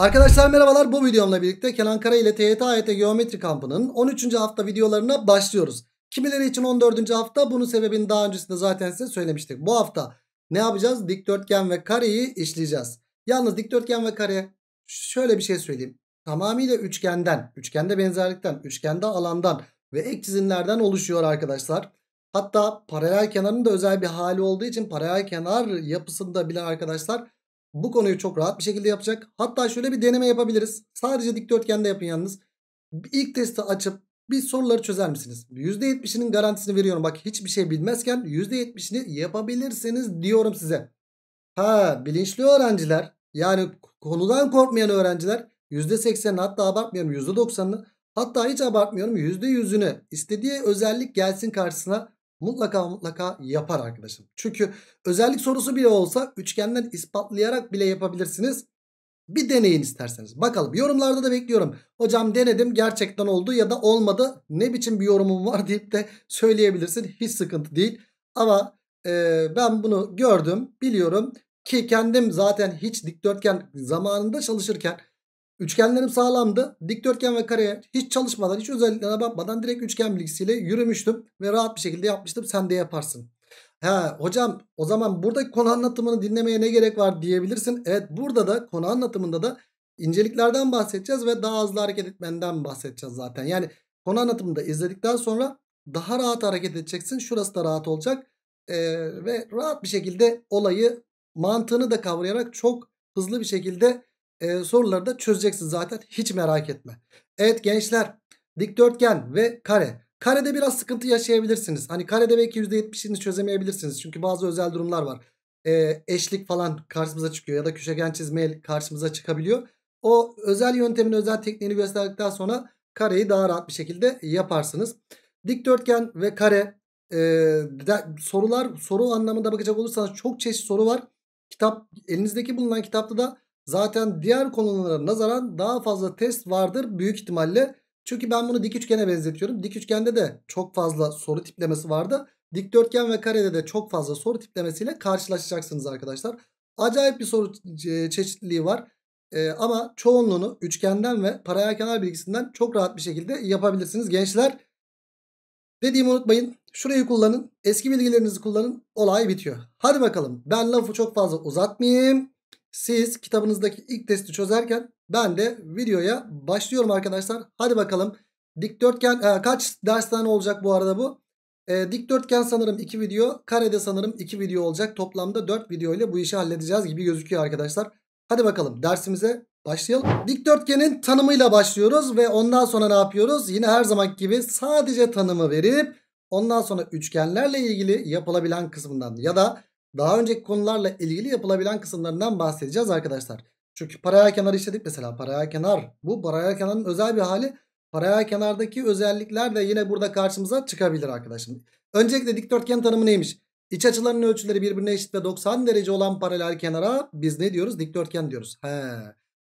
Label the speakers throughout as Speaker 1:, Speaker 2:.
Speaker 1: Arkadaşlar merhabalar bu videomla birlikte Kenan Kara ile TYT AYT e Geometri Kampı'nın 13. hafta videolarına başlıyoruz. Kimileri için 14. hafta bunun sebebini daha öncesinde zaten size söylemiştik. Bu hafta ne yapacağız? Dikdörtgen ve kareyi işleyeceğiz. Yalnız dikdörtgen ve kare şöyle bir şey söyleyeyim. Tamamıyla üçgenden, üçgende benzerlikten, üçgende alandan ve ek çizimlerden oluşuyor arkadaşlar. Hatta paralel kenarın da özel bir hali olduğu için paralel kenar yapısında bilen arkadaşlar bu konuyu çok rahat bir şekilde yapacak. Hatta şöyle bir deneme yapabiliriz. Sadece dikdörtgende yapın yalnız. İlk testi açıp bir soruları çözer misiniz? %70'inin garantisini veriyorum. Bak hiçbir şey bilmezken %70'ini yapabilirsiniz diyorum size. Ha bilinçli öğrenciler yani konudan korkmayan öğrenciler %80'ini hatta abartmıyorum %90'ını hatta hiç abartmıyorum %100'ünü istediği özellik gelsin karşısına Mutlaka mutlaka yapar arkadaşım. Çünkü özellik sorusu bile olsa üçgenden ispatlayarak bile yapabilirsiniz. Bir deneyin isterseniz. Bakalım yorumlarda da bekliyorum. Hocam denedim gerçekten oldu ya da olmadı. Ne biçim bir yorumum var deyip de söyleyebilirsin. Hiç sıkıntı değil. Ama e, ben bunu gördüm biliyorum ki kendim zaten hiç dikdörtgen zamanında çalışırken Üçgenlerim sağlamdı. Dikdörtgen ve kareye hiç çalışmadan, hiç özelliklere bakmadan direkt üçgen bilgisiyle yürümüştüm. Ve rahat bir şekilde yapmıştım. Sen de yaparsın. Ha hocam o zaman buradaki konu anlatımını dinlemeye ne gerek var diyebilirsin. Evet burada da konu anlatımında da inceliklerden bahsedeceğiz ve daha hızlı hareket etmenden bahsedeceğiz zaten. Yani konu anlatımında izledikten sonra daha rahat hareket edeceksin. Şurası da rahat olacak. Ee, ve rahat bir şekilde olayı mantığını da kavrayarak çok hızlı bir şekilde e, soruları da çözeceksin zaten hiç merak etme. Evet gençler dikdörtgen ve kare. Karede biraz sıkıntı yaşayabilirsiniz. Hani karede belki %70'ini çözemeyebilirsiniz. Çünkü bazı özel durumlar var. E, eşlik falan karşımıza çıkıyor ya da köşegen çizme karşımıza çıkabiliyor. O özel yöntemin özel tekniğini gösterdikten sonra kareyi daha rahat bir şekilde yaparsınız. Dikdörtgen ve kare e, de, sorular soru anlamında bakacak olursanız çok çeşit soru var. Kitap elinizdeki bulunan kitapta da Zaten diğer konulara nazaran daha fazla test vardır büyük ihtimalle. Çünkü ben bunu dik üçgene benzetiyorum. Dik üçgende de çok fazla soru tiplemesi vardı. Dikdörtgen ve karede de çok fazla soru tiplemesiyle karşılaşacaksınız arkadaşlar. Acayip bir soru çeşitliliği var. Ee, ama çoğunluğunu üçgenden ve paralel kenar bilgisinden çok rahat bir şekilde yapabilirsiniz gençler. Dediğimi unutmayın. Şurayı kullanın. Eski bilgilerinizi kullanın. Olay bitiyor. Hadi bakalım. Ben lafı çok fazla uzatmayayım. Siz kitabınızdaki ilk testi çözerken ben de videoya başlıyorum arkadaşlar. Hadi bakalım. Dikdörtgen e, kaç ders tane olacak bu arada bu? E, dikdörtgen sanırım 2 video. Karede sanırım 2 video olacak. Toplamda 4 video ile bu işi halledeceğiz gibi gözüküyor arkadaşlar. Hadi bakalım dersimize başlayalım. Dikdörtgenin tanımıyla başlıyoruz ve ondan sonra ne yapıyoruz? Yine her zamanki gibi sadece tanımı verip ondan sonra üçgenlerle ilgili yapılabilen kısmından ya da daha önceki konularla ilgili yapılabilen kısımlarından bahsedeceğiz arkadaşlar. Çünkü paralel kenar işledik mesela paralel kenar. Bu paralel kenarın özel bir hali. paralel kenardaki özellikler de yine burada karşımıza çıkabilir arkadaşım. Öncelikle dikdörtgen tanımı neymiş? İç açılarının ölçüleri birbirine eşit ve 90 derece olan paralel kenara biz ne diyoruz? Dikdörtgen diyoruz. He.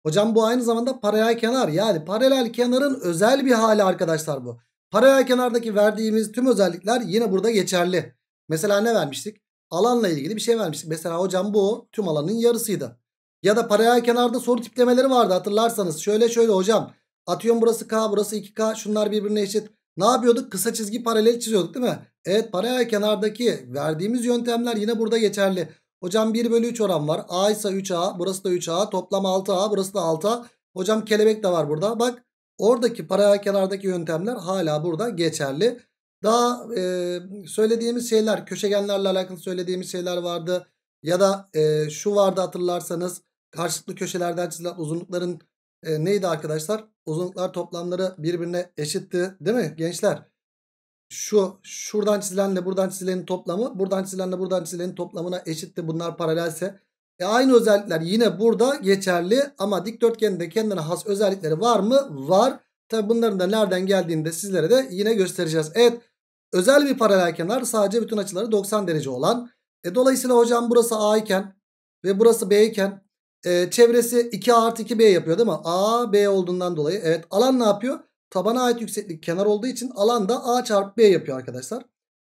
Speaker 1: Hocam bu aynı zamanda paralel kenar. Yani paralel kenarın özel bir hali arkadaşlar bu. Paralel kenardaki verdiğimiz tüm özellikler yine burada geçerli. Mesela ne vermiştik? alanla ilgili bir şey vermiştik. Mesela hocam bu tüm alanın yarısıydı. Ya da paralel kenarda soru tiplemeleri vardı hatırlarsanız. Şöyle şöyle hocam. Atıyorum burası K burası 2K şunlar birbirine eşit. Ne yapıyorduk? Kısa çizgi paralel çiziyorduk değil mi? Evet paralel kenardaki verdiğimiz yöntemler yine burada geçerli. Hocam 1 bölü 3 oran var. A ise 3A burası da 3A toplam 6A burası da 6A. Hocam kelebek de var burada. Bak oradaki paralel kenardaki yöntemler hala burada geçerli. Daha e, söylediğimiz şeyler köşegenlerle alakalı söylediğimiz şeyler vardı. Ya da e, şu vardı hatırlarsanız karşılıklı köşelerden çizilen uzunlukların e, neydi arkadaşlar? Uzunluklar toplamları birbirine eşitti değil mi gençler? Şu şuradan çizilenle buradan çizilenin toplamı buradan çizilenle buradan çizilenin toplamına eşitti bunlar paralelse. E aynı özellikler yine burada geçerli ama dikdörtgenin de kendine has özellikleri var mı? Var. Tabi bunların da nereden geldiğini de sizlere de yine göstereceğiz. Evet özel bir paralel kenar sadece bütün açıları 90 derece olan. E, dolayısıyla hocam burası A iken ve burası B iken e, çevresi 2 artı 2 B yapıyor değil mi? A B olduğundan dolayı. Evet alan ne yapıyor? Tabana ait yükseklik kenar olduğu için alan da A çarpı B yapıyor arkadaşlar.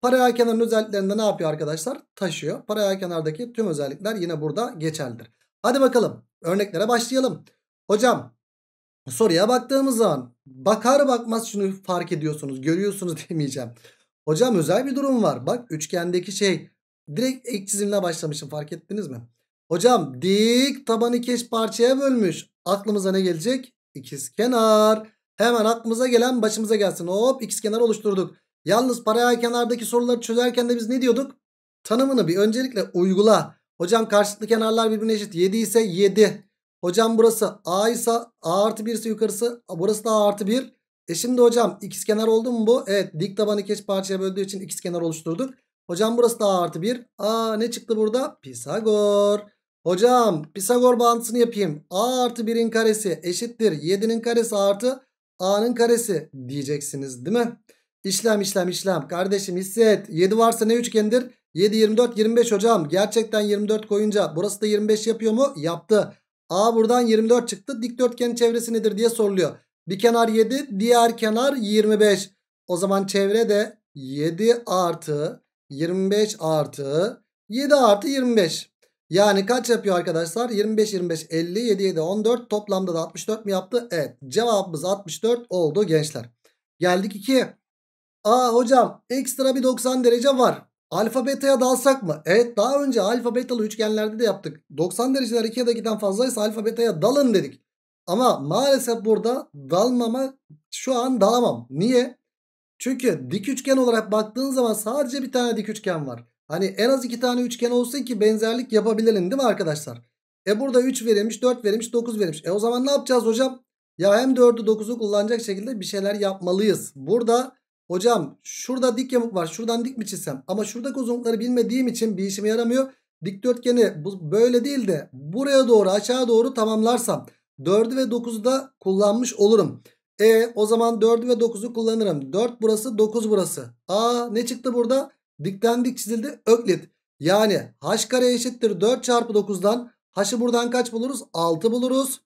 Speaker 1: Paralel kenarın özelliklerinde ne yapıyor arkadaşlar? Taşıyor. Paralel kenardaki tüm özellikler yine burada geçerlidir. Hadi bakalım örneklere başlayalım. Hocam soruya baktığımız zaman Bakar bakmaz şunu fark ediyorsunuz. Görüyorsunuz demeyeceğim. Hocam özel bir durum var. Bak üçgendeki şey direkt ek çizimle başlamışım fark ettiniz mi? Hocam dik tabanı keş parçaya bölmüş. Aklımıza ne gelecek? İkiz kenar. Hemen aklımıza gelen başımıza gelsin. Hop ikiz kenar oluşturduk. Yalnız paralel kenardaki soruları çözerken de biz ne diyorduk? Tanımını bir öncelikle uygula. Hocam karşılıklı kenarlar birbirine eşit. 7 ise 7. Hocam burası A ise A artı 1 ise yukarısı burası da A artı 1. E şimdi hocam kenar oldu mu bu? Evet dik tabanı keş parçaya böldüğü için kenar oluşturduk. Hocam burası da A artı 1. Aa ne çıktı burada? Pisagor. Hocam Pisagor bağıntısını yapayım. A artı 1'in karesi eşittir 7'nin karesi artı A'nın karesi diyeceksiniz değil mi? İşlem işlem işlem. Kardeşim hisset. 7 varsa ne üçgendir? 7, 24, 25 hocam. Gerçekten 24 koyunca burası da 25 yapıyor mu? Yaptı. A buradan 24 çıktı. Dikdörtgenin çevresi nedir diye soruluyor. Bir kenar 7 diğer kenar 25. O zaman çevre de 7 artı 25 artı 7 artı 25. Yani kaç yapıyor arkadaşlar? 25 25 50 7 7 14 toplamda da 64 mi yaptı? Evet cevabımız 64 oldu gençler. Geldik 2. Aa hocam ekstra bir 90 derece var. Alfa beta'ya dalsak mı? Evet daha önce alfa betalı üçgenlerde de yaptık. 90 dereceler 2'ye de giden fazlaysa alfa beta'ya dalın dedik. Ama maalesef burada dalmama şu an dalamam. Niye? Çünkü dik üçgen olarak baktığın zaman sadece bir tane dik üçgen var. Hani en az iki tane üçgen olsun ki benzerlik yapabilelim değil mi arkadaşlar? E burada 3 verilmiş, 4 verilmiş, 9 verilmiş. E o zaman ne yapacağız hocam? Ya hem 4'ü 9'u kullanacak şekilde bir şeyler yapmalıyız. Burada Hocam şurada dik yamuk var. Şuradan dik mi çizsem? Ama şuradaki uzunlukları bilmediğim için bir işime yaramıyor. Dikdörtgeni böyle değil de buraya doğru aşağı doğru tamamlarsam 4'ü ve 9'u da kullanmış olurum. E o zaman 4'ü ve 9'u kullanırım. 4 burası 9 burası. Aa ne çıktı burada? Dikten dik çizildi. Öklit. Yani h kare eşittir 4 çarpı 9'dan. H'ı buradan kaç buluruz? 6 buluruz.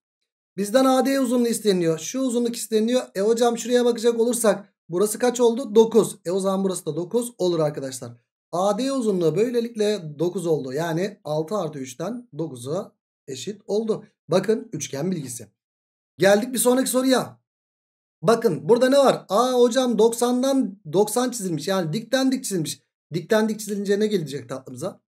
Speaker 1: Bizden AD uzunluğu isteniyor. Şu uzunluk isteniyor. E hocam şuraya bakacak olursak Burası kaç oldu? 9. E o zaman burası da 9 olur arkadaşlar. AD uzunluğu böylelikle 9 oldu. Yani 6 artı 3'ten 9'a eşit oldu. Bakın üçgen bilgisi. Geldik bir sonraki soruya. Bakın burada ne var? Aa hocam 90'dan 90 çizilmiş. Yani dikten dik çizilmiş. Dikten dik çizilince ne gelecek tatlımıza?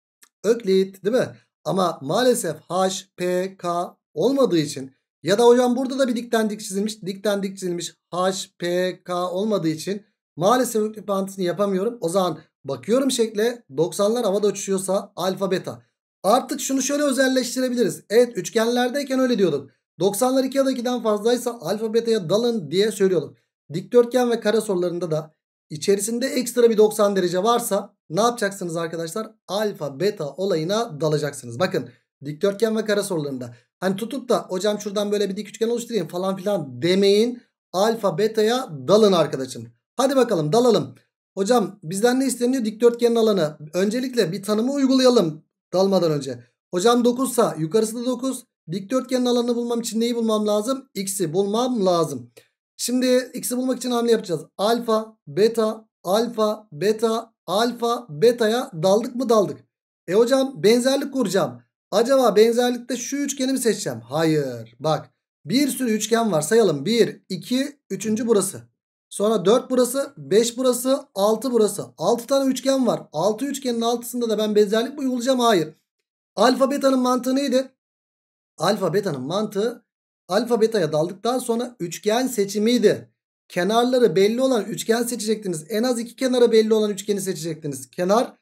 Speaker 1: Öklit değil mi? Ama maalesef H, P, K olmadığı için ya da hocam burada da bir dikten dik çizilmiş. Dikten dik çizilmiş HPK olmadığı için maalesef öklid bağıntısını yapamıyorum. O zaman bakıyorum şekle 90'lar havada uçuşuyorsa alfa beta. Artık şunu şöyle özelleştirebiliriz. Evet üçgenlerdeyken öyle diyorduk. 90'lar 2 ya da 2'den fazlaysa alfa beta'ya dalın diye söylüyorduk. Dikdörtgen ve kare sorularında da içerisinde ekstra bir 90 derece varsa ne yapacaksınız arkadaşlar? Alfa beta olayına dalacaksınız. Bakın dikdörtgen ve kare sorularında Hani tutup da hocam şuradan böyle bir dik üçgen oluşturayım falan filan demeyin. Alfa beta'ya dalın arkadaşım. Hadi bakalım dalalım. Hocam bizden ne isteniyor? Dikdörtgenin alanı. Öncelikle bir tanımı uygulayalım dalmadan önce. Hocam 9 sa yukarısı da 9. Dikdörtgenin alanını bulmam için neyi bulmam lazım? X'i bulmam lazım. Şimdi x'i bulmak için hamle yapacağız. Alfa, beta, alfa, beta, alfa, beta'ya daldık mı daldık. E hocam benzerlik kuracağım. Acaba benzerlikte şu üçgeni mi seçeceğim? Hayır. Bak bir sürü üçgen var sayalım. 1, 2, 3. burası. Sonra 4 burası, 5 burası, 6 burası. 6 tane üçgen var. 6 üçgenin altısında da ben benzerlik mi uygulayacağım? Hayır. Alfa beta'nın mantığı neydi? Alfa beta'nın mantığı alfa beta'ya daldıktan sonra üçgen seçimiydi. Kenarları belli olan üçgen seçecektiniz. En az iki kenara belli olan üçgeni seçecektiniz. Kenar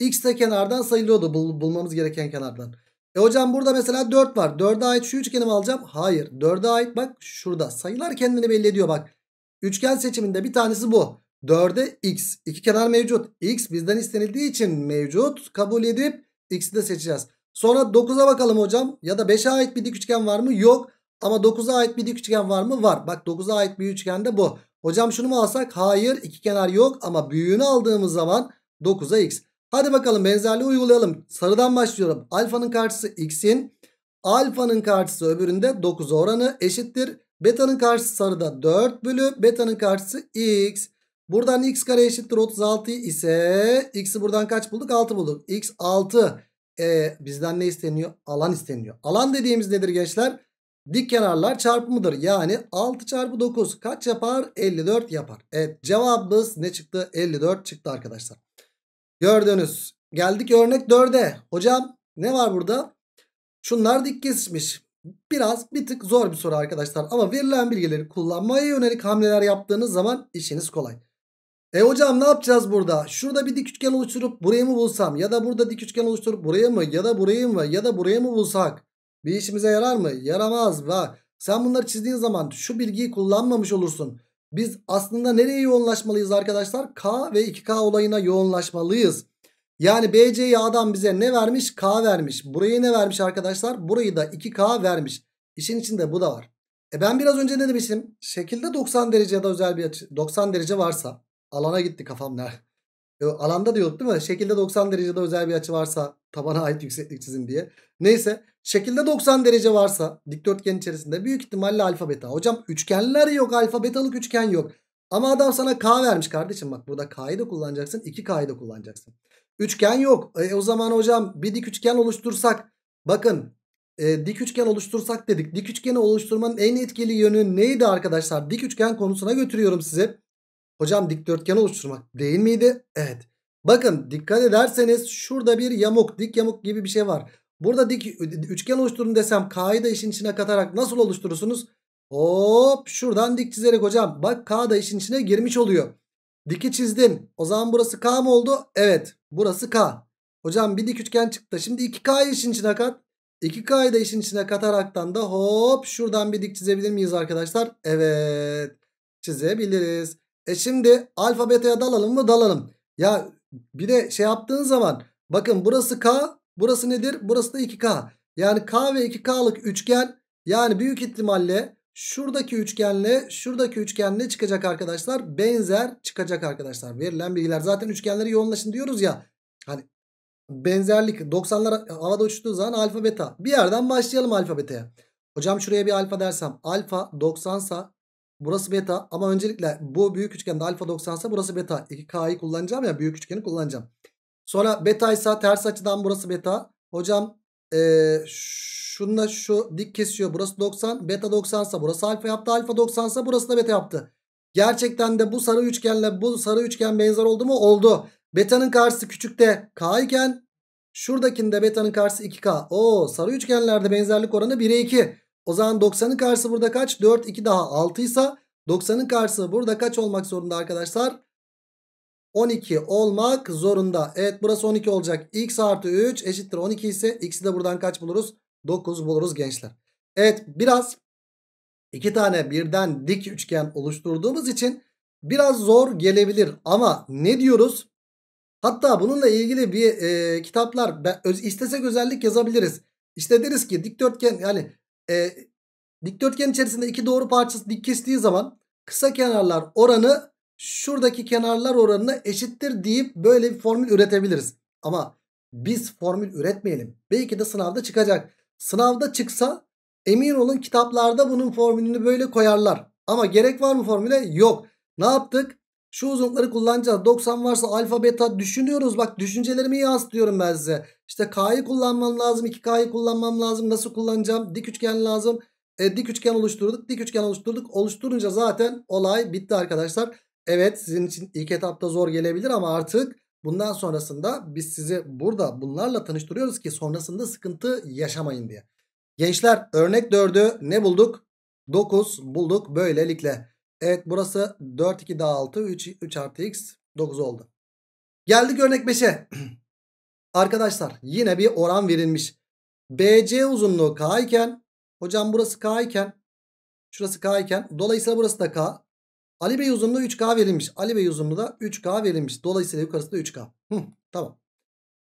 Speaker 1: x de kenardan sayılıyordu. Bul bulmamız gereken kenardan. E hocam burada mesela 4 var. 4'e ait şu üçgeni mi alacağım? Hayır. 4'e ait bak şurada. Sayılar kendini belli ediyor bak. Üçgen seçiminde bir tanesi bu. 4'e x. iki kenar mevcut. x bizden istenildiği için mevcut. Kabul edip x'i de seçeceğiz. Sonra 9'a bakalım hocam. Ya da 5'e ait bir dik üçgen var mı? Yok. Ama 9'a ait bir dik üçgen var mı? Var. Bak 9'a ait bir üçgen de bu. Hocam şunu mu alsak? Hayır. iki kenar yok. Ama büyüğünü aldığımız zaman 9'a x. Hadi bakalım benzerliği uygulayalım. Sarıdan başlıyorum. Alfanın karşısı x'in. Alfanın karşısı öbüründe 9 oranı eşittir. Beta'nın karşısı sarıda 4 bölü. Beta'nın karşısı x. Buradan x kare eşittir 36 ise x'i buradan kaç bulduk? 6 bulduk. x 6. E, bizden ne isteniyor? Alan isteniyor. Alan dediğimiz nedir gençler? Dik kenarlar çarpımıdır. Yani 6 çarpı 9 kaç yapar? 54 yapar. Evet cevabımız ne çıktı? 54 çıktı arkadaşlar. Gördünüz. Geldik örnek 4'e. Hocam ne var burada? Şunlar dik kesişmiş. Biraz bir tık zor bir soru arkadaşlar. Ama verilen bilgileri kullanmaya yönelik hamleler yaptığınız zaman işiniz kolay. E hocam ne yapacağız burada? Şurada bir dik üçgen oluşturup burayı mı bulsam? Ya da burada dik üçgen oluşturup burayı mı? Ya da burayı mı? Ya da burayı mı bulsak? Bir işimize yarar mı? Yaramaz. Bak sen bunları çizdiğin zaman şu bilgiyi kullanmamış olursun. Biz aslında nereye yoğunlaşmalıyız arkadaşlar? K ve 2K olayına yoğunlaşmalıyız. Yani BC'yi adam bize ne vermiş? K vermiş. Burayı ne vermiş arkadaşlar? Burayı da 2K vermiş. İşin içinde bu da var. E ben biraz önce ne demiştim? Şekilde 90 derece ya da özel bir açı. 90 derece varsa. Alana gitti kafam nerede? alanda diyorduk değil mi? Şekilde 90 derecede özel bir açı varsa tabana ait yükseklik çizim diye. Neyse Şekilde 90 derece varsa dikdörtgen içerisinde büyük ihtimalle alfa beta. Hocam üçgenler yok alfa betalık üçgen yok. Ama adam sana k vermiş kardeşim bak burada k'yı da kullanacaksın 2k'yı da kullanacaksın. Üçgen yok. E, o zaman hocam bir dik üçgen oluştursak bakın e, dik üçgen oluştursak dedik. Dik üçgeni oluşturmanın en etkili yönü neydi arkadaşlar? Dik üçgen konusuna götürüyorum sizi. Hocam dikdörtgen oluşturmak değil miydi? Evet. Bakın dikkat ederseniz şurada bir yamuk dik yamuk gibi bir şey var. Burada dik üçgen oluşturun desem K'yı da işin içine katarak nasıl oluşturursunuz? Hop şuradan dik çizerek hocam. Bak K da işin içine girmiş oluyor. Diki çizdim. O zaman burası K mı oldu? Evet. Burası K. Hocam bir dik üçgen çıktı. Şimdi 2K'yı işin içine kat. 2K'yı da işin içine kataraktan da hop şuradan bir dik çizebilir miyiz arkadaşlar? Evet. Çizebiliriz. E şimdi alfa dalalım mı? Dalalım. Ya bir de şey yaptığın zaman bakın burası K Burası nedir? Burası da 2K. Yani K ve 2K'lık üçgen yani büyük ihtimalle şuradaki üçgenle şuradaki üçgen ne çıkacak arkadaşlar? Benzer çıkacak arkadaşlar. Verilen bilgiler zaten üçgenleri yoğunlaşın diyoruz ya. Hani benzerlik 90'lar havada uçtuğu zaman alfa beta. Bir yerden başlayalım alfa beta'ya. Hocam şuraya bir alfa dersem alfa 90 sa burası beta ama öncelikle bu büyük üçgende alfa 90 sa burası beta. 2K'yı kullanacağım ya büyük üçgeni kullanacağım. Sonra beta ise ters açıdan burası beta. Hocam ee, şununla şu dik kesiyor. Burası 90. Beta 90 ise burası alfa yaptı. Alfa 90 ise burası da beta yaptı. Gerçekten de bu sarı üçgenle bu sarı üçgen benzer oldu mu? Oldu. Beta'nın karşısı küçükte K iken şuradakinde beta'nın karşısı 2K. Oo sarı üçgenlerde benzerlik oranı 1'e 2. O zaman 90'ın karşısı burada kaç? 4, 2 daha 6 ise 90'ın karşısı burada kaç olmak zorunda arkadaşlar? 12 olmak zorunda. Evet burası 12 olacak. X artı 3 eşittir 12 ise x'i de buradan kaç buluruz? 9 buluruz gençler. Evet biraz iki tane birden dik üçgen oluşturduğumuz için biraz zor gelebilir. Ama ne diyoruz? Hatta bununla ilgili bir e, kitaplar ben, öz, istesek özellik yazabiliriz. İşte deriz ki dikdörtgen yani e, dikdörtgen içerisinde iki doğru parçası dik kestiği zaman kısa kenarlar oranı şuradaki kenarlar oranına eşittir deyip böyle bir formül üretebiliriz. Ama biz formül üretmeyelim. Belki de sınavda çıkacak. Sınavda çıksa emin olun kitaplarda bunun formülünü böyle koyarlar. Ama gerek var mı formüle? Yok. Ne yaptık? Şu uzunlukları kullanacağız. 90 varsa alfa beta düşünüyoruz. Bak düşüncelerimi yansıtıyorum ben size. İşte K'yı kullanmam lazım. 2K'yı kullanmam lazım. Nasıl kullanacağım? Dik üçgen lazım. E, dik üçgen oluşturduk. Dik üçgen oluşturduk. Oluşturunca zaten olay bitti arkadaşlar. Evet sizin için ilk etapta zor gelebilir ama artık bundan sonrasında biz sizi burada bunlarla tanıştırıyoruz ki sonrasında sıkıntı yaşamayın diye. Gençler örnek 4'ü ne bulduk? 9 bulduk böylelikle. Evet burası 4 2 daha 6 3, 3 artı x 9 oldu. Geldik örnek 5'e. Arkadaşlar yine bir oran verilmiş. BC uzunluğu K iken hocam burası K iken şurası K iken dolayısıyla burası da K. Ali Bey uzunluğu 3K verilmiş. Ali Bey uzunluğu da 3K verilmiş. Dolayısıyla yukarısı da 3K. Hı, tamam.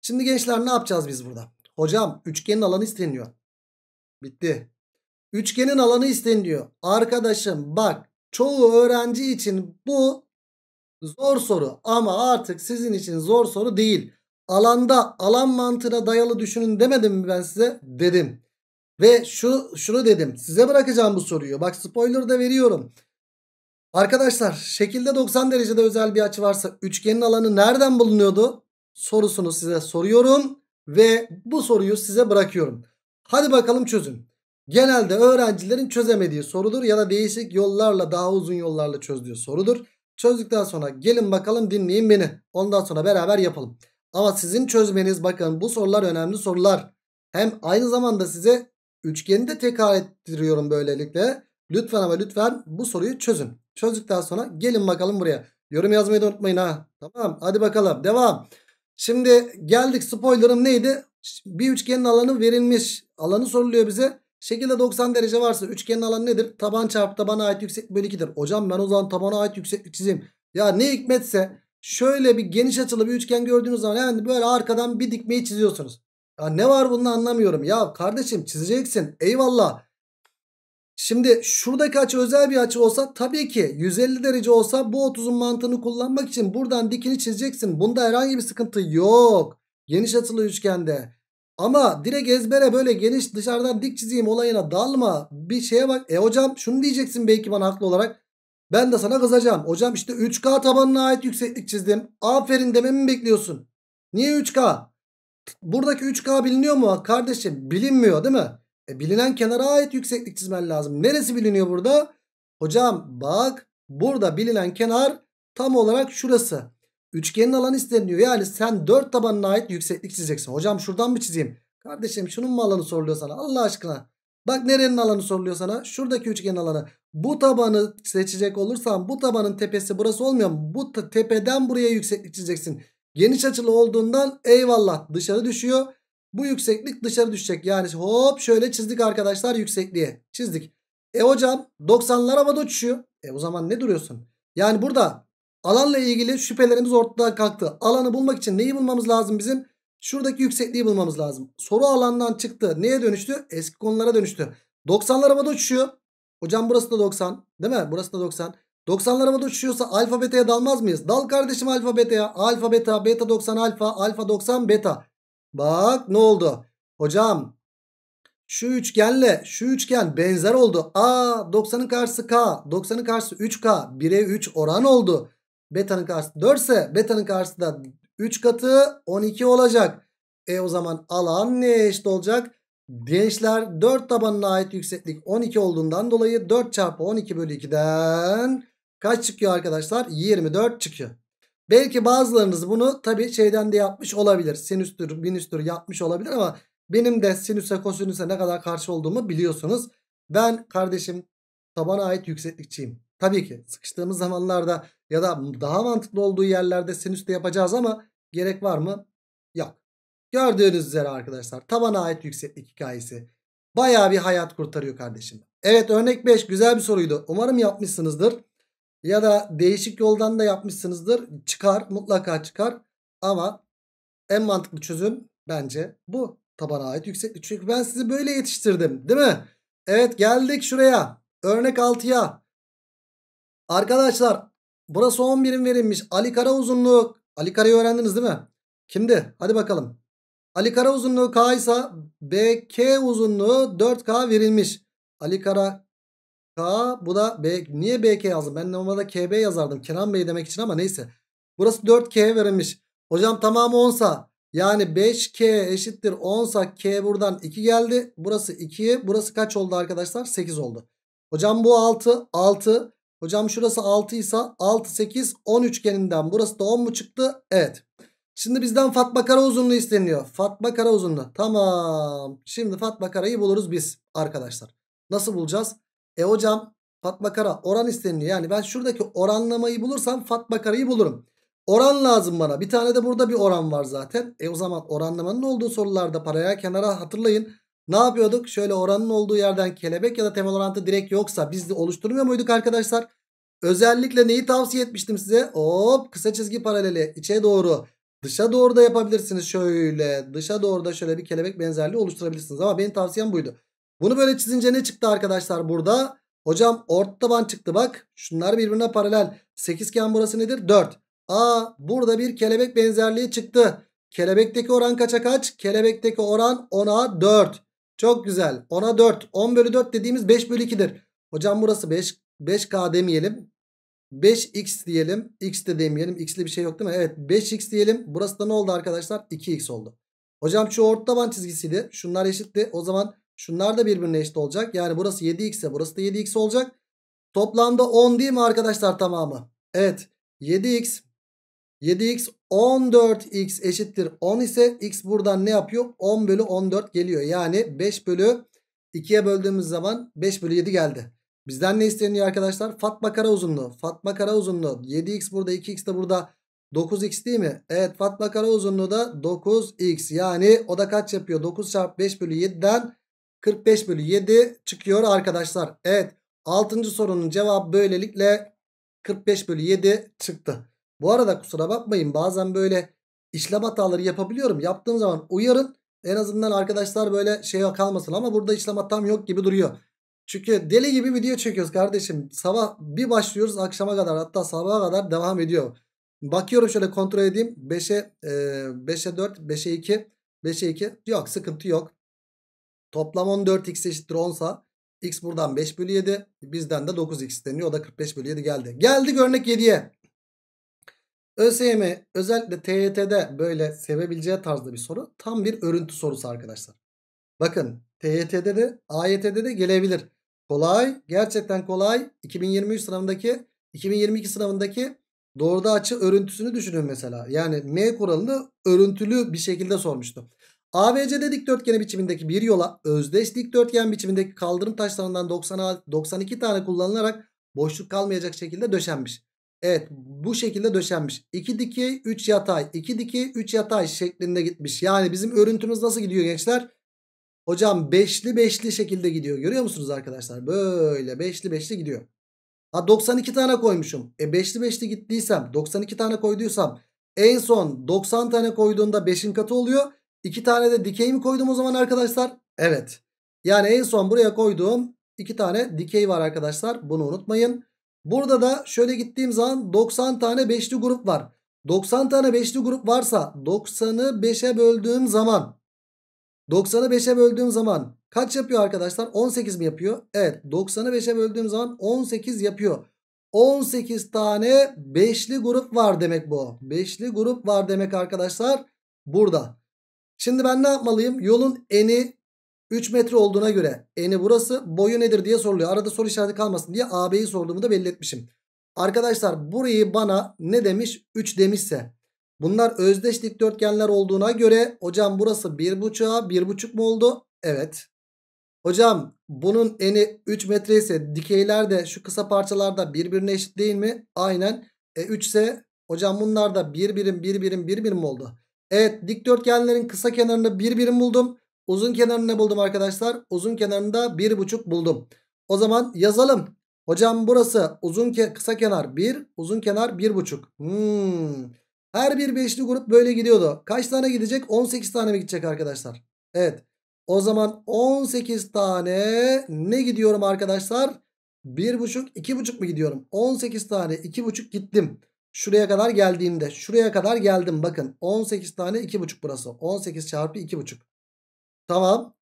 Speaker 1: Şimdi gençler ne yapacağız biz burada? Hocam üçgenin alanı isteniyor. Bitti. Üçgenin alanı isteniyor. Arkadaşım bak çoğu öğrenci için bu zor soru ama artık sizin için zor soru değil. Alanda alan mantığına dayalı düşünün demedim mi ben size? Dedim. Ve şu şunu dedim. Size bırakacağım bu soruyu. Bak spoiler da veriyorum. Arkadaşlar şekilde 90 derecede özel bir açı varsa üçgenin alanı nereden bulunuyordu? Sorusunu size soruyorum ve bu soruyu size bırakıyorum. Hadi bakalım çözün. Genelde öğrencilerin çözemediği sorudur ya da değişik yollarla daha uzun yollarla çözdüğü sorudur. Çözdükten sonra gelin bakalım dinleyin beni. Ondan sonra beraber yapalım. Ama sizin çözmeniz bakın bu sorular önemli sorular. Hem aynı zamanda size üçgeni de tekrar ettiriyorum böylelikle. Lütfen ama lütfen bu soruyu çözün. Çözdükten sonra gelin bakalım buraya. Yorum yazmayı da unutmayın ha. Tamam hadi bakalım devam. Şimdi geldik spoilerım neydi? Bir üçgenin alanı verilmiş. Alanı soruluyor bize. Şekilde 90 derece varsa üçgenin alanı nedir? Taban çarpı tabana ait yükseklik bölü 2'dir. Hocam ben o zaman tabana ait yükseklik çizeyim. Ya ne hikmetse şöyle bir geniş açılı bir üçgen gördüğünüz zaman yani böyle arkadan bir dikmeyi çiziyorsunuz. Ya ne var bunu anlamıyorum. Ya kardeşim çizeceksin eyvallah. Şimdi şuradaki açı özel bir açı olsa tabii ki 150 derece olsa bu 30'un mantığını kullanmak için buradan dikini çizeceksin. Bunda herhangi bir sıkıntı yok. Geniş açılı üçgende. Ama direkt ezbere böyle geniş dışarıdan dik çizeyim olayına dalma. Bir şeye bak. E hocam şunu diyeceksin belki bana haklı olarak. Ben de sana kızacağım. Hocam işte 3K tabanına ait yükseklik çizdim. Aferin dememi mi bekliyorsun? Niye 3K? Buradaki 3K biliniyor mu? Kardeşim bilinmiyor değil mi? E, bilinen kenara ait yükseklik çizmen lazım. Neresi biliniyor burada? Hocam bak burada bilinen kenar tam olarak şurası. Üçgenin alanı isteniliyor. Yani sen dört tabanına ait yükseklik çizeceksin. Hocam şuradan mı çizeyim? Kardeşim şunun mu alanı soruluyor sana? Allah aşkına. Bak nerenin alanı soruluyor sana? Şuradaki üçgenin alanı. Bu tabanı seçecek olursan bu tabanın tepesi burası olmuyor mu? Bu tepeden buraya yükseklik çizeceksin. Geniş açılı olduğundan eyvallah dışarı düşüyor. Bu yükseklik dışarı düşecek. Yani hop şöyle çizdik arkadaşlar yüksekliğe. Çizdik. E hocam 90'lar havada uçuşuyor. E o zaman ne duruyorsun? Yani burada alanla ilgili şüphelerimiz ortadan kalktı. Alanı bulmak için neyi bulmamız lazım bizim? Şuradaki yüksekliği bulmamız lazım. Soru alandan çıktı. Neye dönüştü? Eski konulara dönüştü. 90'lar havada uçuşuyor. Hocam burası da 90. Değil mi? Burası da 90. 90'lar havada uçuşuyorsa alfa beta'ya dalmaz mıyız? Dal kardeşim alfa beta'ya. Alfa beta, beta 90 alfa, alfa 90 beta. Bak ne oldu? Hocam şu üçgenle şu üçgen benzer oldu. A 90'ın karşısı K. 90'ın karşısı 3K. 1'e 3 oran oldu. Beta'nın karşısı 4 ise beta'nın karşısı da 3 katı 12 olacak. E o zaman alan neye eşit olacak? Gençler 4 tabanına ait yükseklik 12 olduğundan dolayı 4 çarpı 12 bölü 2'den kaç çıkıyor arkadaşlar? 24 çıkıyor. Belki bazılarınız bunu tabii şeyden de yapmış olabilir. Sinüstür, binüstür yapmış olabilir ama benim de sinüse kosinüse ne kadar karşı olduğumu biliyorsunuz. Ben kardeşim tabana ait yükseklikçiyim. Tabii ki sıkıştığımız zamanlarda ya da daha mantıklı olduğu yerlerde sinüs de yapacağız ama gerek var mı? Yok. Gördüğünüz üzere arkadaşlar tabana ait yükseklik hikayesi. Baya bir hayat kurtarıyor kardeşim. Evet örnek 5 güzel bir soruydu. Umarım yapmışsınızdır. Ya da değişik yoldan da yapmışsınızdır. Çıkar mutlaka çıkar. Ama en mantıklı çözüm bence bu. Tabana ait yükseklik. Çünkü ben sizi böyle yetiştirdim değil mi? Evet geldik şuraya. Örnek 6'ya. Arkadaşlar burası 10 birim verilmiş. Ali kara uzunluğu. Ali karayı öğrendiniz değil mi? Kimdi? Hadi bakalım. Ali kara uzunluğu K ise BK uzunluğu 4K verilmiş. Ali kara K bu da B. Niye BK yazdım? Ben normalde KB yazardım. Kenan Bey demek için ama neyse. Burası 4K verilmiş. Hocam tamamı 10'sa yani 5K eşittir 10'sa K buradan 2 geldi. Burası 2. Burası kaç oldu arkadaşlar? 8 oldu. Hocam bu 6. 6. Hocam şurası 6 ise 6 8 10 üçgeninden burası da 10 mu çıktı? Evet. Şimdi bizden Fatma Kara uzunluğu isteniyor. Fatma Kara uzunluğu. Tamam. Şimdi Fatma Kara'yı buluruz biz arkadaşlar. Nasıl bulacağız? E hocam Fatma Kara oran isteniliyor. Yani ben şuradaki oranlamayı bulursam Fatma Kara'yı bulurum. Oran lazım bana. Bir tane de burada bir oran var zaten. E o zaman oranlamanın olduğu sorularda paraya kenara hatırlayın. Ne yapıyorduk? Şöyle oranın olduğu yerden kelebek ya da temel orantı direkt yoksa biz de oluşturmuyor muyduk arkadaşlar? Özellikle neyi tavsiye etmiştim size? Hop kısa çizgi paraleli içe doğru dışa doğru da yapabilirsiniz. Şöyle dışa doğru da şöyle bir kelebek benzerliği oluşturabilirsiniz. Ama benim tavsiyem buydu. Bunu böyle çizince ne çıktı arkadaşlar burada? Hocam orta taban çıktı bak. Şunlar birbirine paralel. Sekizgen burası nedir? 4. Aa burada bir kelebek benzerliği çıktı. Kelebekteki oran kaça kaç? Kelebekteki oran 10'a 4. Çok güzel. 10'a 4. 10 bölü 4 dediğimiz 5 bölü 2'dir. Hocam burası 5. 5K demeyelim. 5x diyelim. X de demeyelim. X'li bir şey yok değil mi? Evet 5x diyelim. Burası da ne oldu arkadaşlar? 2x oldu. Hocam şu orta taban çizgisiydi. Şunlar eşitti. O zaman Şunlar da birbirine eşit olacak. Yani burası 7x ise burası da 7x olacak. Toplamda 10 değil mi arkadaşlar tamamı? Evet 7x 7x 14x eşittir 10 ise x buradan ne yapıyor? 10 bölü 14 geliyor. Yani 5 bölü 2'ye böldüğümüz zaman 5 bölü 7 geldi. Bizden ne isteniyor arkadaşlar? Fatma kara uzunluğu. Fatma kara uzunluğu. 7x burada 2x de burada 9x değil mi? Evet Fatma kara uzunluğu da 9x. Yani o da kaç yapıyor? 9 çarpı 5 bölü 7'den 45 bölü 7 çıkıyor arkadaşlar. Evet 6. sorunun cevabı böylelikle 45 bölü 7 çıktı. Bu arada kusura bakmayın bazen böyle işlem hataları yapabiliyorum. Yaptığım zaman uyarın. En azından arkadaşlar böyle şey kalmasın ama burada işlem hatam yok gibi duruyor. Çünkü deli gibi video çekiyoruz kardeşim. Sabah bir başlıyoruz akşama kadar hatta sabaha kadar devam ediyor. Bakıyorum şöyle kontrol edeyim. 5'e 5'e 4, 5'e 2, 5'e 2 yok sıkıntı yok. Toplam 14x eşittir 10 sa x buradan 5 bölü 7 bizden de 9x deniyor O da 45 bölü 7 geldi. Geldik örnek 7'ye. ÖSYM özellikle TYT'de böyle sevebileceği tarzda bir soru. Tam bir örüntü sorusu arkadaşlar. Bakın TYT'de de AYT'de de gelebilir. Kolay gerçekten kolay. 2023 sınavındaki 2022 sınavındaki doğruda açı örüntüsünü düşünün mesela. Yani M kuralını örüntülü bir şekilde sormuştu. ABCD dikdörtgeni biçimindeki bir yola özdeş dikdörtgen biçimindeki kaldırım taşlarından 90 92 tane kullanılarak boşluk kalmayacak şekilde döşenmiş. Evet bu şekilde döşenmiş. 2 dikey 3 yatay 2 dikey 3 yatay şeklinde gitmiş. Yani bizim örüntümüz nasıl gidiyor gençler? Hocam beşli beşli şekilde gidiyor. Görüyor musunuz arkadaşlar? Böyle beşli beşli gidiyor. Ha 92 tane koymuşum. E beşli beşli gittiysem 92 tane koyduysam en son 90 tane koyduğunda 5'in katı oluyor. 2 tane de dikey mi koydum o zaman arkadaşlar? Evet. Yani en son buraya koyduğum 2 tane dikey var arkadaşlar. Bunu unutmayın. Burada da şöyle gittiğim zaman 90 tane beşli grup var. 90 tane beşli grup varsa 90'ı 5'e böldüğüm zaman 90'ı 5'e böldüğüm zaman kaç yapıyor arkadaşlar? 18 mi yapıyor? Evet 90'ı 5'e böldüğüm zaman 18 yapıyor. 18 tane beşli grup var demek bu. Beşli grup var demek arkadaşlar burada. Şimdi ben ne yapmalıyım? Yolun eni 3 metre olduğuna göre eni burası boyu nedir diye soruluyor. Arada soru işareti kalmasın diye AB'yi sorduğumu da belli etmişim. Arkadaşlar burayı bana ne demiş? 3 demişse. Bunlar özdeş dikdörtgenler olduğuna göre hocam burası 1.5'a 1.5 mu oldu? Evet. Hocam bunun eni 3 metre ise dikeyler de şu kısa parçalarda birbirine eşit değil mi? Aynen. E 3 ise hocam bunlar da 1 birim 1 birim 1 birim oldu. Evet dikdörtgenlerin kısa kenarını bir birim buldum. Uzun kenarını ne buldum arkadaşlar? Uzun kenarında bir buçuk buldum. O zaman yazalım. Hocam burası uzun ke kısa kenar bir, uzun kenar bir buçuk. Hmm. Her bir beşli grup böyle gidiyordu. Kaç tane gidecek? 18 tane mi gidecek arkadaşlar? Evet. O zaman 18 tane ne gidiyorum arkadaşlar? Bir buçuk, iki buçuk mu gidiyorum? 18 tane iki buçuk gittim. Şuraya kadar geldiğimde şuraya kadar geldim. Bakın 18 tane 2,5 burası. 18 çarpı 2,5. Tamam.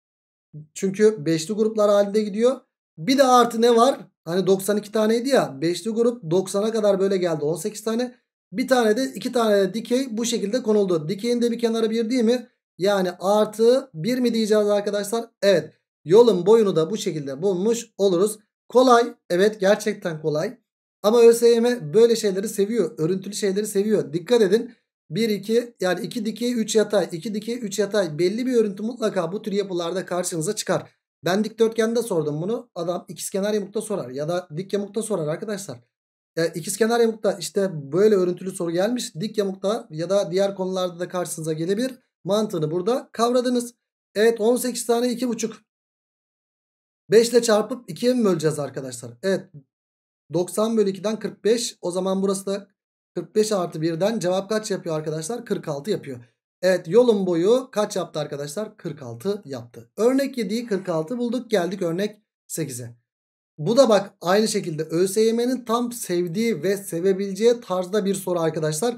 Speaker 1: Çünkü beşli gruplar halinde gidiyor. Bir de artı ne var? Hani 92 taneydi ya. Beşli grup 90'a kadar böyle geldi. 18 tane. Bir tane de iki tane de dikey bu şekilde konuldu. Dikeyin de bir kenarı bir değil mi? Yani artı 1 mi diyeceğiz arkadaşlar? Evet. Yolun boyunu da bu şekilde bulmuş oluruz. Kolay. Evet gerçekten kolay. Ama ÖSYM böyle şeyleri seviyor. Örüntülü şeyleri seviyor. Dikkat edin. 1 2 yani 2 dikey 3 yatay 2 dikey 3 yatay belli bir örüntü mutlaka bu tür yapılarda karşınıza çıkar. Ben dikdörtgende sordum bunu. Adam ikizkenar yamukta sorar ya da dik yamukta sorar arkadaşlar. E, ikizkenar yamukta işte böyle örüntülü soru gelmiş. Dik yamukta ya da diğer konularda da karşınıza gelebilir. Mantığını burada kavradınız. Evet 18 tane 2,5. 5 ile çarpıp 2'ye mi böleceğiz arkadaşlar? Evet 90 bölü 2'den 45. O zaman burası da 45 artı 1'den cevap kaç yapıyor arkadaşlar? 46 yapıyor. Evet yolun boyu kaç yaptı arkadaşlar? 46 yaptı. Örnek 7'yi 46 bulduk. Geldik örnek 8'e. Bu da bak aynı şekilde ÖSYM'nin tam sevdiği ve sevebileceği tarzda bir soru arkadaşlar.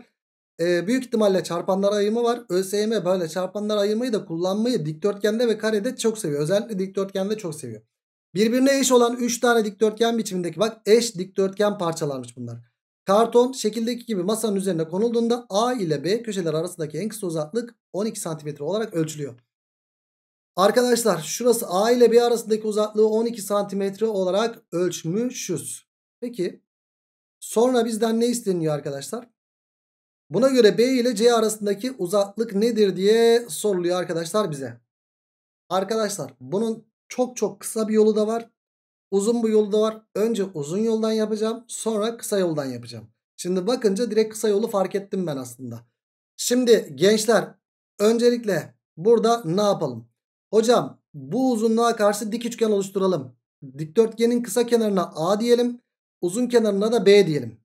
Speaker 1: Ee, büyük ihtimalle çarpanlar ayımı var. ÖSYM böyle çarpanlar ayımıyı da kullanmayı dikdörtgende ve karede çok seviyor. Özellikle dikdörtgende çok seviyor. Birbirine eş olan 3 tane dikdörtgen biçimindeki bak eş dikdörtgen parçalarmış bunlar. Karton şekildeki gibi masanın üzerine konulduğunda A ile B köşeler arasındaki en kısa uzaklık 12 cm olarak ölçülüyor. Arkadaşlar şurası A ile B arasındaki uzaklığı 12 cm olarak ölçmüşüz. Peki sonra bizden ne isteniyor arkadaşlar? Buna göre B ile C arasındaki uzaklık nedir diye soruluyor arkadaşlar bize. Arkadaşlar bunun çok çok kısa bir yolu da var. Uzun bu yolu da var. Önce uzun yoldan yapacağım. Sonra kısa yoldan yapacağım. Şimdi bakınca direkt kısa yolu fark ettim ben aslında. Şimdi gençler öncelikle burada ne yapalım? Hocam bu uzunluğa karşı dik üçgen oluşturalım. Dikdörtgenin kısa kenarına A diyelim. Uzun kenarına da B diyelim.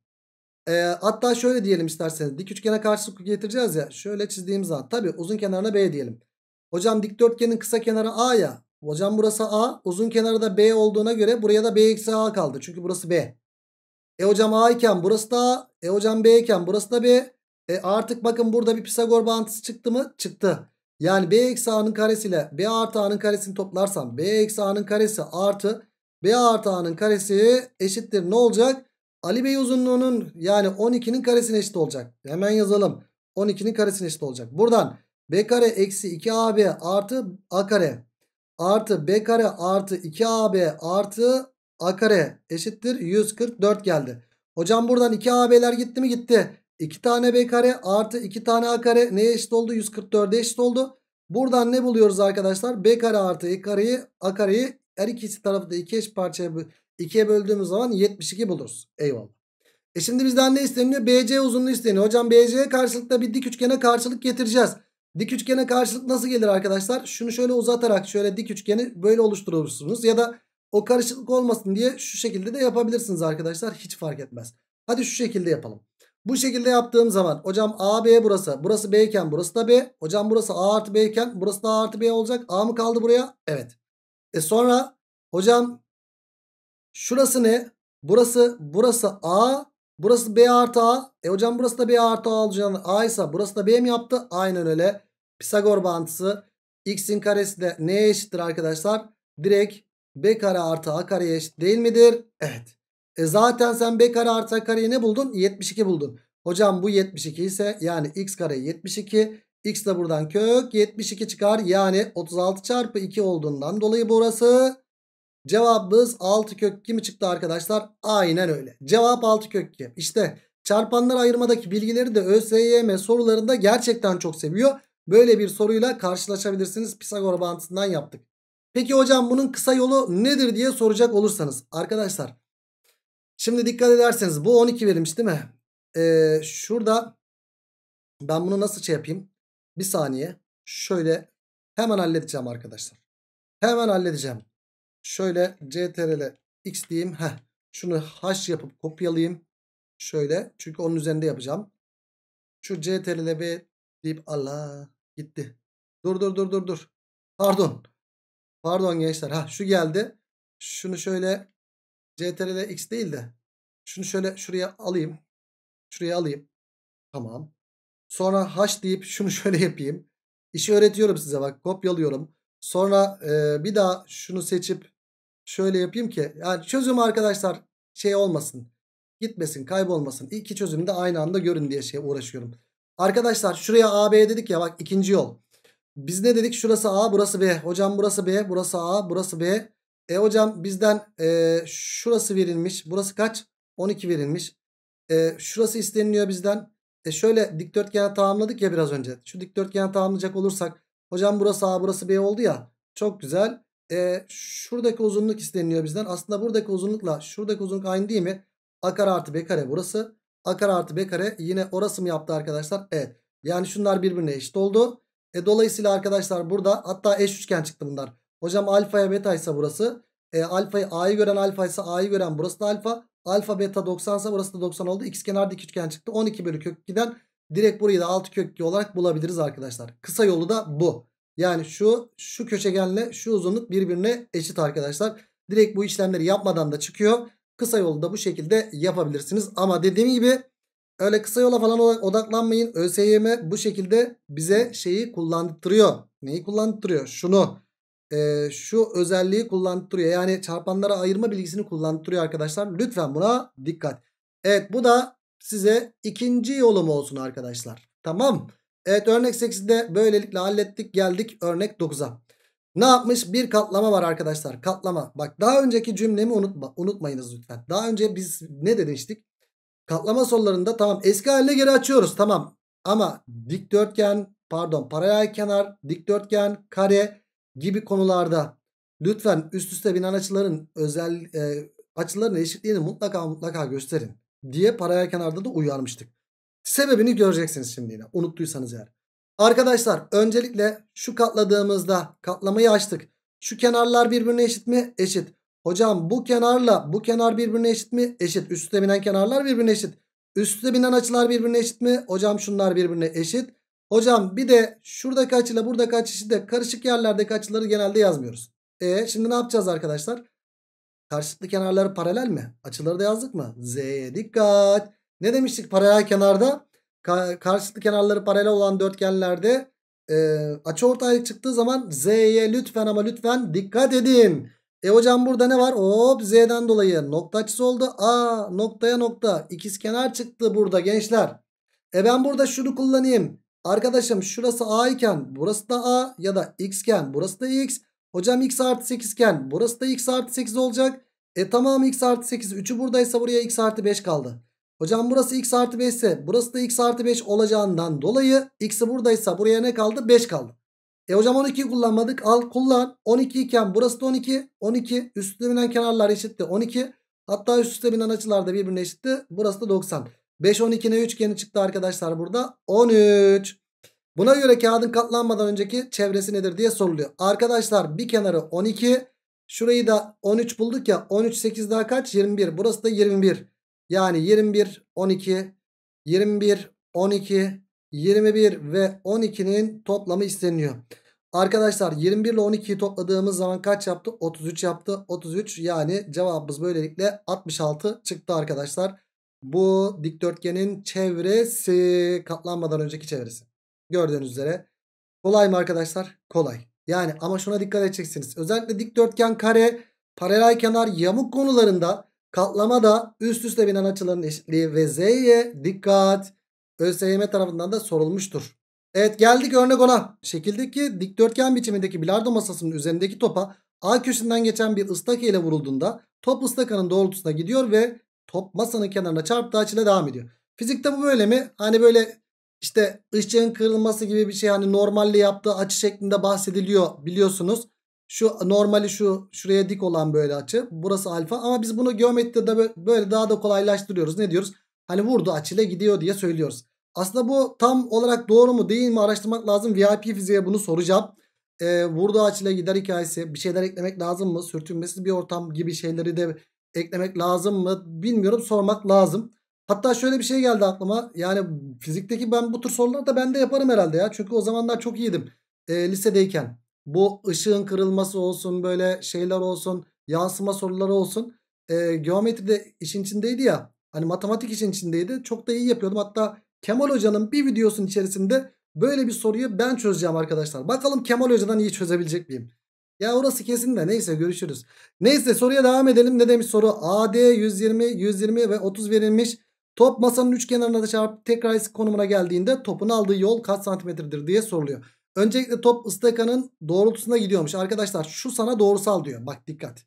Speaker 1: E, hatta şöyle diyelim isterseniz. Dik üçgene karşı getireceğiz ya. Şöyle çizdiğim zaman. Tabi uzun kenarına B diyelim. Hocam dikdörtgenin kısa kenarı A ya. Hocam burası A. Uzun kenarı da B olduğuna göre buraya da B eksi A kaldı. Çünkü burası B. E hocam A iken burası da A. E hocam B iken burası da B. E artık bakın burada bir Pisagor bağıntısı çıktı mı? Çıktı. Yani B eksi A'nın karesiyle B artı A'nın karesini toplarsam B eksi A'nın karesi artı B artı A'nın karesi eşittir. Ne olacak? Ali Bey uzunluğunun yani 12'nin karesine eşit olacak. Hemen yazalım. 12'nin karesine eşit olacak. Buradan B kare eksi 2AB artı A kare artı b kare artı 2ab artı a kare eşittir 144 geldi. Hocam buradan 2ab'ler gitti mi gitti. 2 tane b kare artı 2 tane a kare neye eşit oldu? 144'e eşit oldu. Buradan ne buluyoruz arkadaşlar? b kare artı e kareyi a kareyi her ikisi tarafı da 2 eş parçaya 2'ye böldüğümüz zaman 72 buluruz. Eyvallah. E şimdi bizden ne isteniyor? BC uzunluğu isteniyor. Hocam BC'ye karşılıkta bir dik üçgene karşılık getireceğiz. Dik üçgene karşılık nasıl gelir arkadaşlar? Şunu şöyle uzatarak şöyle dik üçgeni böyle oluşturursunuz. Ya da o karışıklık olmasın diye şu şekilde de yapabilirsiniz arkadaşlar. Hiç fark etmez. Hadi şu şekilde yapalım. Bu şekilde yaptığım zaman hocam A B burası. Burası B iken burası da B. Hocam burası A artı B iken burası da A artı B olacak. A mı kaldı buraya? Evet. E sonra hocam şurası ne? Burası burası A Burası B artı A. E hocam burası da B artı A olacağını A ise burası da B mi yaptı? Aynen öyle. Pisagor bağıntısı x'in karesi de neye eşittir arkadaşlar? Direkt b kare artı a kareye eşit değil midir? Evet. E zaten sen b kare artı a kareyi ne buldun? 72 buldun. Hocam bu 72 ise yani x kare 72. X de buradan kök 72 çıkar. Yani 36 çarpı 2 olduğundan dolayı burası Cevabımız 6 kök 2 mi çıktı arkadaşlar? Aynen öyle. Cevap 6 kök 2. İşte çarpanlar ayırmadaki bilgileri de ÖSYM sorularında gerçekten çok seviyor. Böyle bir soruyla karşılaşabilirsiniz. Pisagor bağıntısından yaptık. Peki hocam bunun kısa yolu nedir diye soracak olursanız. Arkadaşlar şimdi dikkat ederseniz bu 12 verilmiş değil mi? Ee, şurada ben bunu nasıl şey yapayım? Bir saniye. Şöyle hemen halledeceğim arkadaşlar. Hemen halledeceğim. Şöyle ctrl'e x diyeyim. Heh. Şunu h yapıp kopyalayayım. Şöyle. Çünkü onun üzerinde yapacağım. Şu ctrl'e b deyip Allah gitti. Dur dur dur dur dur. Pardon. Pardon gençler. Ha şu geldi. Şunu şöyle ctrl'e x değil de şunu şöyle şuraya alayım. Şuraya alayım. Tamam. Sonra h deyip şunu şöyle yapayım. İşi öğretiyorum size bak kopyalıyorum. Sonra e, bir daha şunu seçip Şöyle yapayım ki yani çözüm arkadaşlar şey olmasın. Gitmesin kaybolmasın. İki çözümü de aynı anda görün diye şey uğraşıyorum. Arkadaşlar şuraya AB dedik ya bak ikinci yol. Biz ne dedik? Şurası A burası B. Hocam burası B burası A burası B. E hocam bizden e, şurası verilmiş. Burası kaç? 12 verilmiş. E, şurası isteniliyor bizden. E şöyle dikdörtgeni tamamladık ya biraz önce. Şu dikdörtgeni tamamlayacak olursak. Hocam burası A burası B oldu ya. Çok güzel. E, şuradaki uzunluk isteniyor bizden. Aslında buradaki uzunlukla şuradaki uzunluk aynı değil mi? A kare artı B kare burası. A kare artı B kare yine orası mı yaptı arkadaşlar? Evet. Yani şunlar birbirine eşit oldu. E, dolayısıyla arkadaşlar burada hatta eş üçgen çıktı bunlar. Hocam alfaya beta ise burası. E, alfayı A'yı gören alfa ise A'yı gören burası da alfa. Alfa beta 90 ise burası da 90 oldu. X kenar dik üçgen çıktı. 12 bölü kök 2'den direkt burayı da 6 kök 2 olarak bulabiliriz arkadaşlar. Kısa yolu da bu. Yani şu şu köşegenle şu uzunluk birbirine eşit arkadaşlar. Direkt bu işlemleri yapmadan da çıkıyor. Kısa yolu da bu şekilde yapabilirsiniz. Ama dediğim gibi öyle kısa yola falan odaklanmayın. ÖSYM bu şekilde bize şeyi kullandırıyor. Neyi kullandırıyor? Şunu. E, şu özelliği kullandırıyor. Yani çarpanlara ayırma bilgisini kullandırıyor arkadaşlar. Lütfen buna dikkat. Evet bu da size ikinci yolum olsun arkadaşlar. Tamam Evet örnek 8'i böylelikle hallettik geldik örnek 9'a. Ne yapmış? Bir katlama var arkadaşlar. Katlama. Bak daha önceki cümlemi unutma, unutmayınız lütfen. Daha önce biz ne demiştik? Katlama sorularında tamam eski haline geri açıyoruz tamam. Ama dikdörtgen pardon paralel kenar, dikdörtgen, kare gibi konularda lütfen üst üste binen açıların özel e, açıların eşitliğini mutlaka mutlaka gösterin diye paralel kenarda da uyarmıştık. Sebebini göreceksiniz şimdi yine. Unuttuysanız eğer. Arkadaşlar öncelikle şu katladığımızda katlamayı açtık. Şu kenarlar birbirine eşit mi? Eşit. Hocam bu kenarla bu kenar birbirine eşit mi? Eşit. Üste binen kenarlar birbirine eşit. Üste binen açılar birbirine eşit mi? Hocam şunlar birbirine eşit. Hocam bir de şuradaki açıyla buradaki açı de karışık yerlerdeki açıları genelde yazmıyoruz. E şimdi ne yapacağız arkadaşlar? Karşılıklı kenarları paralel mi? Açıları da yazdık mı? Z'ye dikkat. Ne demiştik paralel kenarda? Ka karşılıklı kenarları paralel olan dörtgenlerde e, açıortaylık çıktığı zaman Z'ye lütfen ama lütfen dikkat edin. E hocam burada ne var? Hop Z'den dolayı nokta açısı oldu. A noktaya nokta. ikiz kenar çıktı burada gençler. E ben burada şunu kullanayım. Arkadaşım şurası A iken burası da A ya da X iken burası da X. Hocam X artı 8 iken burası da X artı 8 olacak. E tamam X artı 8 3'ü buradaysa buraya X artı 5 kaldı. Hocam burası x artı 5 ise burası da x artı 5 olacağından dolayı x'i buradaysa buraya ne kaldı? 5 kaldı. E hocam 12 kullanmadık. Al kullan. 12 iken burası da 12. 12 üstte binen kenarlar eşitti. 12. Hatta üst üste binen açılar da birbirine eşitti. Burası da 90. 5 12'ne üçgeni çıktı arkadaşlar burada. 13. Buna göre kağıdın katlanmadan önceki çevresi nedir diye soruluyor. Arkadaşlar bir kenarı 12. Şurayı da 13 bulduk ya. 13 8 daha kaç? 21. Burası da 21. Yani 21, 12, 21, 12, 21 ve 12'nin toplamı isteniyor. Arkadaşlar 21 ile 12'yi topladığımız zaman kaç yaptı? 33 yaptı. 33 yani cevabımız böylelikle 66 çıktı arkadaşlar. Bu dikdörtgenin çevresi katlanmadan önceki çevresi. Gördüğünüz üzere. Kolay mı arkadaşlar? Kolay. Yani ama şuna dikkat edeceksiniz. Özellikle dikdörtgen kare, paralel kenar, yamuk konularında Katlama da üst üste binen açıların eşitliği ve z'ye dikkat. ÖSYM tarafından da sorulmuştur. Evet geldik örnek ona. Şekildeki dikdörtgen biçimindeki bilardo masasının üzerindeki topa A köşesinden geçen bir ıstaka ile vurulduğunda top ıstakanın doğrultusuna gidiyor ve top masanın kenarına çarptığı açıyla devam ediyor. Fizikte bu böyle mi? Hani böyle işte ışığın kırılması gibi bir şey hani normalle yaptığı açı şeklinde bahsediliyor biliyorsunuz. Şu normali şu şuraya dik olan böyle açı. Burası alfa ama biz bunu geometride de böyle daha da kolaylaştırıyoruz. Ne diyoruz? Hani vurdu açıyla gidiyor diye söylüyoruz. Aslında bu tam olarak doğru mu değil mi araştırmak lazım. VIP fiziğe bunu soracağım. Ee, vurdu açıyla gider hikayesi bir şeyler eklemek lazım mı? Sürtünmesiz bir ortam gibi şeyleri de eklemek lazım mı? Bilmiyorum sormak lazım. Hatta şöyle bir şey geldi aklıma. Yani fizikteki ben bu tür soruları da ben de yaparım herhalde ya. Çünkü o zamanlar çok iyiydim. E, lisedeyken bu ışığın kırılması olsun böyle şeyler olsun yansıma soruları olsun. E, geometri işin içindeydi ya. Hani matematik işin içindeydi. Çok da iyi yapıyordum. Hatta Kemal Hoca'nın bir videosunun içerisinde böyle bir soruyu ben çözeceğim arkadaşlar. Bakalım Kemal Hoca'dan iyi çözebilecek miyim? Ya orası kesin de neyse görüşürüz. Neyse soruya devam edelim. Ne demiş soru? AD 120, 120 ve 30 verilmiş. Top masanın üç kenarına da çarpıp tekrar eski konumuna geldiğinde topun aldığı yol kaç santimetredir diye soruluyor. Öncelikle top ıstakanın doğrultusuna gidiyormuş. Arkadaşlar şu sana doğrusal diyor. Bak dikkat.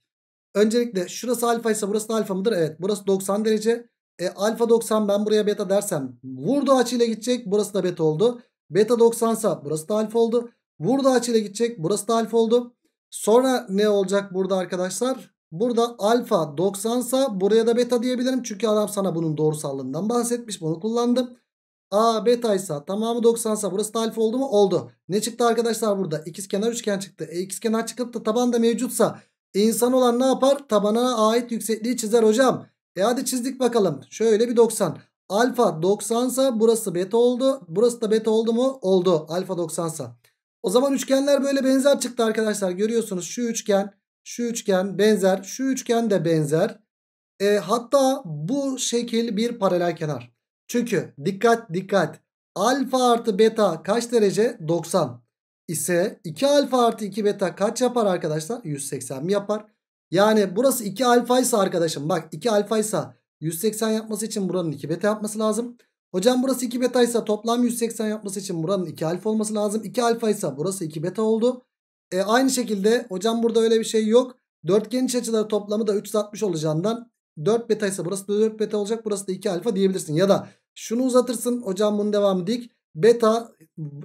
Speaker 1: Öncelikle şurası alfa ise burası da alfa mıdır? Evet burası 90 derece. E, alfa 90 ben buraya beta dersem vurduğu açıyla gidecek. Burası da beta oldu. Beta 90 ise burası da alfa oldu. Vurduğu açıyla gidecek. Burası da alfa oldu. Sonra ne olacak burada arkadaşlar? Burada alfa 90 ise buraya da beta diyebilirim. Çünkü adam sana bunun doğrusallığından bahsetmiş. Bunu kullandım. A beta ise tamamı 90 ise burası da alfa oldu mu? Oldu. Ne çıktı arkadaşlar burada? kenar üçgen çıktı. E kenar çıkıp da taban da mevcutsa insan olan ne yapar? Tabana ait yüksekliği çizer hocam. E hadi çizdik bakalım. Şöyle bir 90. Alfa 90 ise burası beta oldu. Burası da beta oldu mu? Oldu. Alfa 90 ise. O zaman üçgenler böyle benzer çıktı arkadaşlar. Görüyorsunuz şu üçgen, şu üçgen benzer, şu üçgen de benzer. E, hatta bu şekil bir paralel kenar. Çünkü dikkat dikkat alfa artı beta kaç derece? 90 ise 2 alfa artı 2 beta kaç yapar arkadaşlar? 180 mi yapar? Yani burası 2 alfa ise arkadaşım bak 2 alfa ise 180 yapması için buranın 2 beta yapması lazım. Hocam burası 2 beta ise toplam 180 yapması için buranın 2 alfa olması lazım. 2 alfa ise burası 2 beta oldu. E, aynı şekilde hocam burada öyle bir şey yok. Dörtgen iç açıları toplamı da 360 olacağından 4 beta ise burası da 4 beta olacak. Burası da 2 alfa diyebilirsin. Ya da şunu uzatırsın. Hocam bunun devamı dik. Beta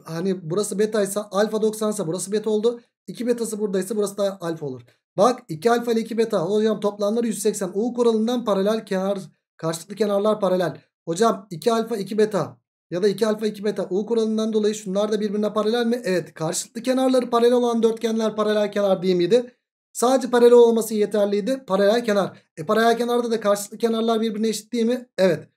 Speaker 1: hani burası beta ise alfa 90 ise burası beta oldu. 2 betası buradaysa burası da alfa olur. Bak 2 alfa ile 2 beta. Hocam toplamları 180. U kuralından paralel kenar karşılıklı kenarlar paralel. Hocam 2 alfa 2 beta ya da 2 alfa 2 beta U kuralından dolayı şunlar da birbirine paralel mi? Evet karşılıklı kenarları paralel olan dörtgenler paralel kenar değil miydi? Sadece paralel olması yeterliydi. Paralel kenar. E paralel kenarda da karşılıklı kenarlar birbirine eşit değil mi? Evet.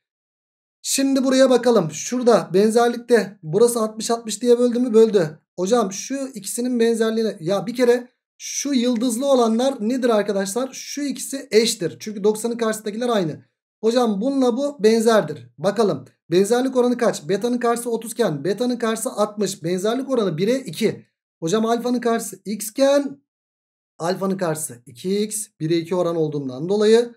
Speaker 1: Şimdi buraya bakalım. Şurada benzerlikte burası 60-60 diye böldü mü? Böldü. Hocam şu ikisinin benzerliğine ya bir kere şu yıldızlı olanlar nedir arkadaşlar? Şu ikisi eştir. Çünkü 90'ın karşısındakiler aynı. Hocam bununla bu benzerdir. Bakalım benzerlik oranı kaç? Beta'nın karşısı 30 iken beta'nın karşısı 60. Benzerlik oranı 1'e 2. Hocam alfanın karşısı x iken Alfanın karşısı 2x 1'e 2 oran olduğundan dolayı.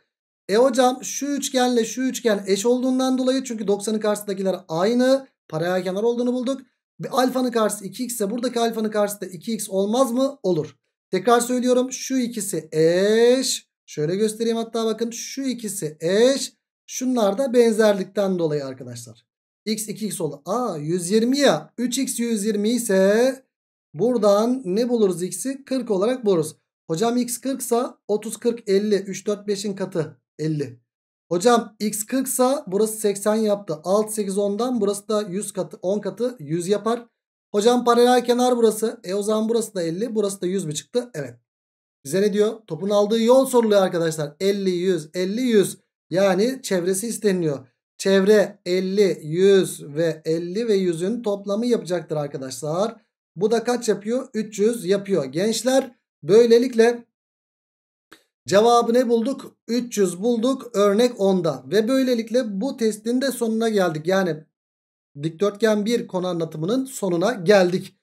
Speaker 1: E hocam şu üçgenle şu üçgen eş olduğundan dolayı çünkü 90'ın karşısındakiler aynı paralel kenar olduğunu bulduk. Bir alfanın karşısı 2x ise buradaki alfanın karşısı da 2x olmaz mı? Olur. Tekrar söylüyorum şu ikisi eş. Şöyle göstereyim hatta bakın şu ikisi eş. Şunlar da benzerlikten dolayı arkadaşlar. x 2x oldu. Aa 120 ya 3x 120 ise buradan ne buluruz x'i 40 olarak buluruz. Hocam x 40 sa 30 40 50 3 4 5'in katı 50. Hocam x 40 sa burası 80 yaptı. 6 8 10'dan burası da 100 katı 10 katı 100 yapar. Hocam paralel kenar burası. E o zaman burası da 50 burası da 100 mi çıktı? Evet. Bize ne diyor? Topun aldığı yol soruluyor arkadaşlar. 50 100 50 100 yani çevresi isteniyor. Çevre 50 100 ve 50 ve 100'ün toplamı yapacaktır arkadaşlar. Bu da kaç yapıyor? 300 yapıyor. Gençler Böylelikle cevabı ne bulduk? 300 bulduk örnek 10'da ve böylelikle bu testin de sonuna geldik. Yani dikdörtgen bir konu anlatımının sonuna geldik.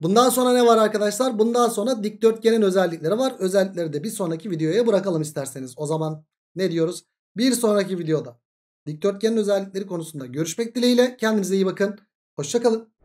Speaker 1: Bundan sonra ne var arkadaşlar? Bundan sonra dikdörtgenin özellikleri var. Özellikleri de bir sonraki videoya bırakalım isterseniz. O zaman ne diyoruz? Bir sonraki videoda dikdörtgenin özellikleri konusunda görüşmek dileğiyle. Kendinize iyi bakın. Hoşçakalın.